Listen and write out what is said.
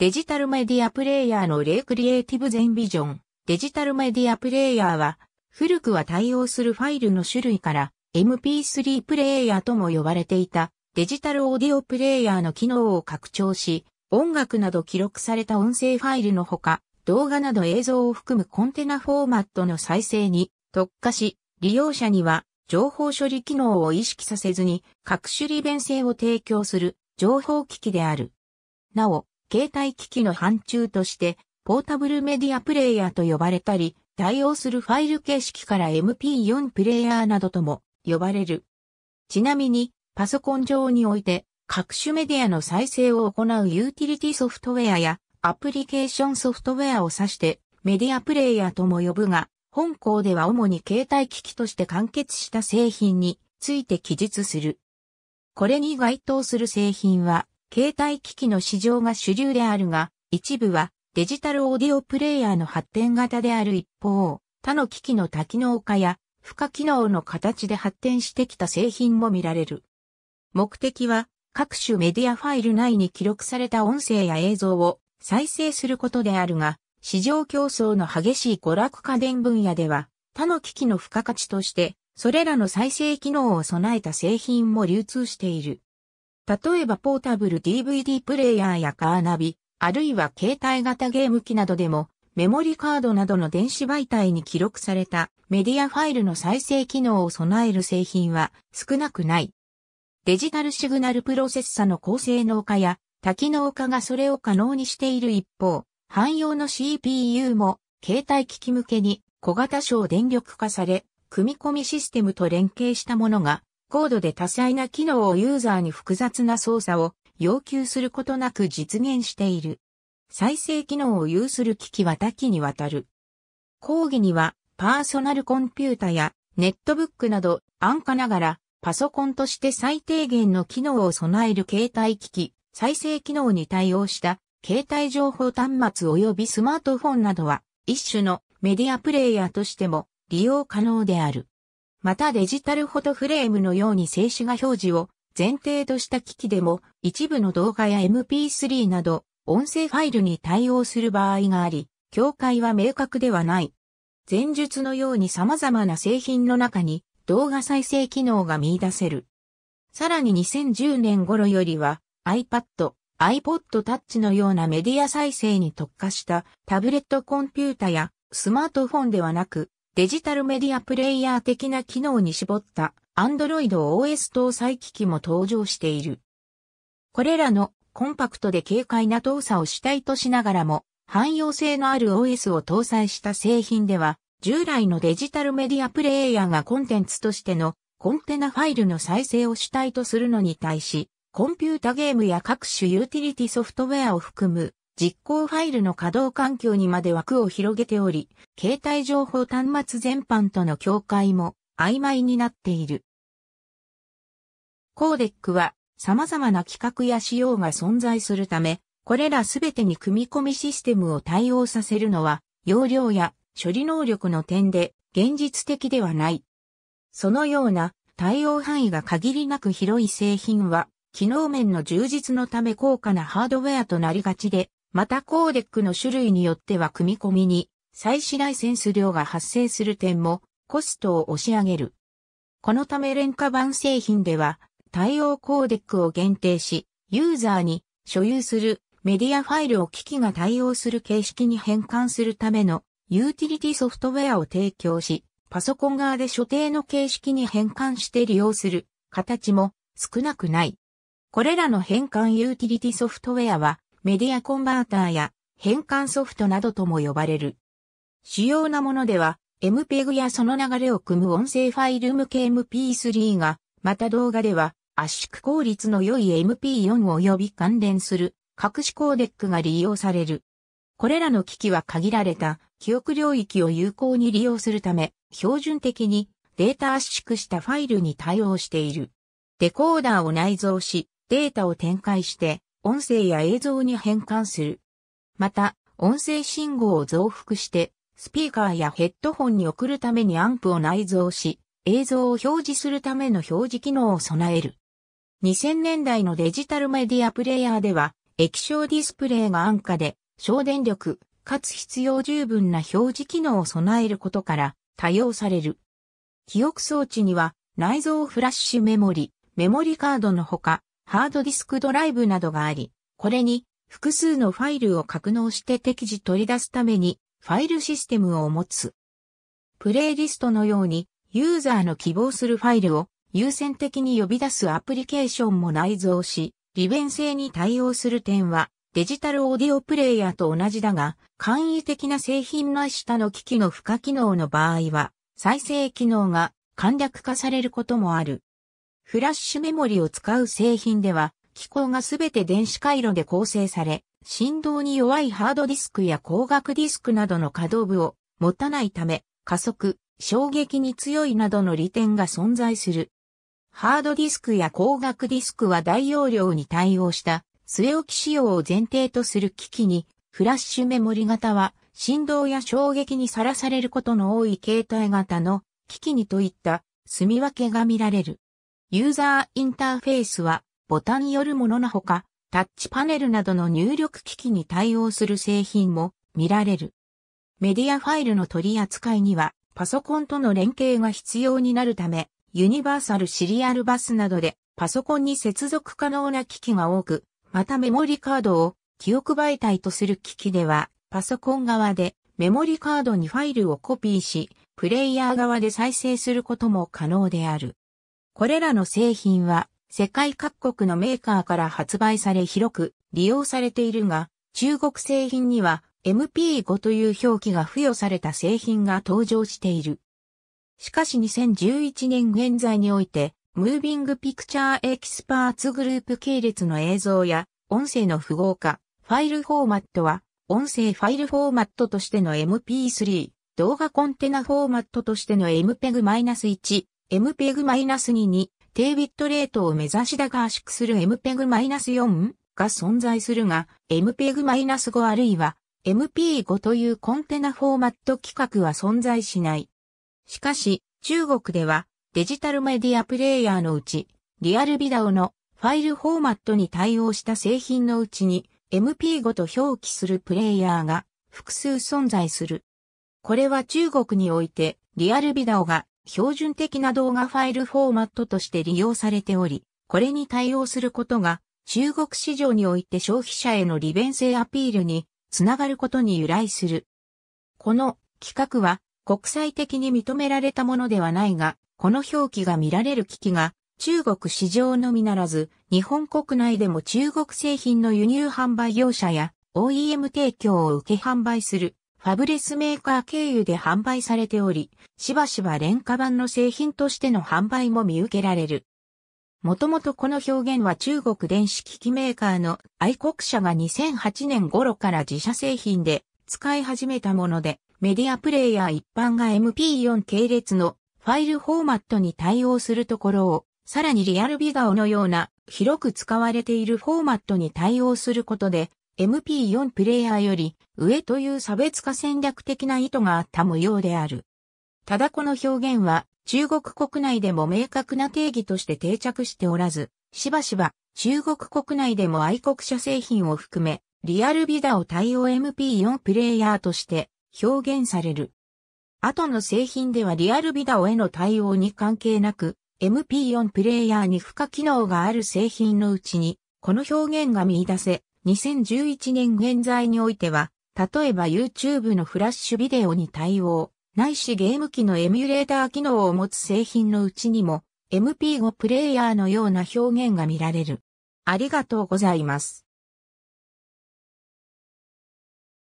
デジタルメディアプレイヤーの例クリエイティブ全ビジョン。デジタルメディアプレイヤーは、古くは対応するファイルの種類から MP3 プレイヤーとも呼ばれていたデジタルオーディオプレイヤーの機能を拡張し、音楽など記録された音声ファイルのほか、動画など映像を含むコンテナフォーマットの再生に特化し、利用者には情報処理機能を意識させずに各種利便性を提供する情報機器である。なお、携帯機器の範疇として、ポータブルメディアプレイヤーと呼ばれたり、対応するファイル形式から MP4 プレイヤーなどとも呼ばれる。ちなみに、パソコン上において、各種メディアの再生を行うユーティリティソフトウェアやアプリケーションソフトウェアを指してメディアプレイヤーとも呼ぶが、本校では主に携帯機器として完結した製品について記述する。これに該当する製品は携帯機器の市場が主流であるが、一部はデジタルオーディオプレイヤーの発展型である一方、他の機器の多機能化や付加機能の形で発展してきた製品も見られる。目的は各種メディアファイル内に記録された音声や映像を再生することであるが、市場競争の激しい娯楽家電分野では、他の機器の付加価値として、それらの再生機能を備えた製品も流通している。例えばポータブル DVD プレイヤーやカーナビ、あるいは携帯型ゲーム機などでも、メモリカードなどの電子媒体に記録されたメディアファイルの再生機能を備える製品は少なくない。デジタルシグナルプロセッサの高性能化や多機能化がそれを可能にしている一方、汎用の CPU も携帯機器向けに小型小電力化され、組み込みシステムと連携したものが高度で多彩な機能をユーザーに複雑な操作を要求することなく実現している。再生機能を有する機器は多岐にわたる。講義にはパーソナルコンピュータやネットブックなど安価ながらパソコンとして最低限の機能を備える携帯機器、再生機能に対応した携帯情報端末及びスマートフォンなどは一種のメディアプレイヤーとしても利用可能である。またデジタルフォトフレームのように静止画表示を前提とした機器でも一部の動画や MP3 など音声ファイルに対応する場合があり、境界は明確ではない。前述のように様々な製品の中に動画再生機能が見出せる。さらに2010年頃よりは iPad、iPod Touch のようなメディア再生に特化したタブレットコンピュータやスマートフォンではなくデジタルメディアプレイヤー的な機能に絞った Android OS 搭載機器も登場している。これらのコンパクトで軽快な動作を主体としながらも、汎用性のある OS を搭載した製品では、従来のデジタルメディアプレイヤーがコンテンツとしてのコンテナファイルの再生を主体とするのに対し、コンピュータゲームや各種ユーティリティソフトウェアを含む実行ファイルの稼働環境にまで枠を広げており、携帯情報端末全般との境界も曖昧になっている。コーデックは様々な規格や仕様が存在するため、これらすべてに組み込みシステムを対応させるのは、容量や処理能力の点で現実的ではない。そのような対応範囲が限りなく広い製品は、機能面の充実のため高価なハードウェアとなりがちで、またコーデックの種類によっては組み込みに再始ライセンス量が発生する点もコストを押し上げる。このため廉価版製品では対応コーデックを限定し、ユーザーに所有するメディアファイルを機器が対応する形式に変換するためのユーティリティソフトウェアを提供し、パソコン側で所定の形式に変換して利用する形も少なくない。これらの変換ユーティリティソフトウェアはメディアコンバーターや変換ソフトなどとも呼ばれる。主要なものでは MPEG やその流れを組む音声ファイル向け MP3 が、また動画では圧縮効率の良い MP4 及び関連する隠しコーデックが利用される。これらの機器は限られた記憶領域を有効に利用するため、標準的にデータ圧縮したファイルに対応している。デコーダーを内蔵し、データを展開して音声や映像に変換する。また、音声信号を増幅して、スピーカーやヘッドホンに送るためにアンプを内蔵し、映像を表示するための表示機能を備える。2000年代のデジタルメディアプレイヤーでは、液晶ディスプレイが安価で、省電力、かつ必要十分な表示機能を備えることから多用される。記憶装置には内蔵フラッシュメモリ、メモリカードのほか、ハードディスクドライブなどがあり、これに複数のファイルを格納して適時取り出すためにファイルシステムを持つ。プレイリストのようにユーザーの希望するファイルを優先的に呼び出すアプリケーションも内蔵し、利便性に対応する点はデジタルオーディオプレイヤーと同じだが、簡易的な製品の下の機器の付加機能の場合は、再生機能が簡略化されることもある。フラッシュメモリを使う製品では、機構がすべて電子回路で構成され、振動に弱いハードディスクや光学ディスクなどの可動部を持たないため、加速、衝撃に強いなどの利点が存在する。ハードディスクや光学ディスクは大容量に対応した据え置き仕様を前提とする機器に、フラッシュメモリ型は振動や衝撃にさらされることの多い携帯型の機器にといった住み分けが見られる。ユーザーインターフェースはボタンによるもののほか、タッチパネルなどの入力機器に対応する製品も見られる。メディアファイルの取り扱いにはパソコンとの連携が必要になるため、ユニバーサルシリアルバスなどでパソコンに接続可能な機器が多く、またメモリカードを記憶媒体とする機器では、パソコン側でメモリカードにファイルをコピーし、プレイヤー側で再生することも可能である。これらの製品は世界各国のメーカーから発売され広く利用されているが、中国製品には MP5 という表記が付与された製品が登場している。しかし2011年現在において、ムービングピクチャーエキスパーツグループ系列の映像や音声の符号化、ファイルフォーマットは、音声ファイルフォーマットとしての MP3、動画コンテナフォーマットとしての MPEG-1、MPEG-2 に低ビットレートを目指しだが圧縮する MPEG-4 が存在するが MPEG-5 あるいは MP5 というコンテナフォーマット規格は存在しない。しかし中国ではデジタルメディアプレイヤーのうちリアルビダオのファイルフォーマットに対応した製品のうちに MP5 と表記するプレイヤーが複数存在する。これは中国においてリアルビダオが標準的な動画ファイルフォーマットとして利用されており、これに対応することが中国市場において消費者への利便性アピールにつながることに由来する。この企画は国際的に認められたものではないが、この表記が見られる機器が中国市場のみならず、日本国内でも中国製品の輸入販売業者や OEM 提供を受け販売するファブレスメーカー経由で販売されており、しばしば廉価版の製品としての販売も見受けられる。もともとこの表現は中国電子機器メーカーの愛国者が2008年頃から自社製品で使い始めたもので、メディアプレイヤー一般が MP4 系列のファイルフォーマットに対応するところを、さらにリアルビガオのような広く使われているフォーマットに対応することで MP4 プレイヤーより上という差別化戦略的な意図があった模様である。ただこの表現は中国国内でも明確な定義として定着しておらず、しばしば中国国内でも愛国者製品を含めリアルビダオ対応 MP4 プレイヤーとして表現される。後の製品ではリアルビダオへの対応に関係なく MP4 プレイヤーに付加機能がある製品のうちにこの表現が見出せ2011年現在においては、例えば YouTube のフラッシュビデオに対応、ないしゲーム機のエミュレーター機能を持つ製品のうちにも、MP5 プレイヤーのような表現が見られる。ありがとうございます。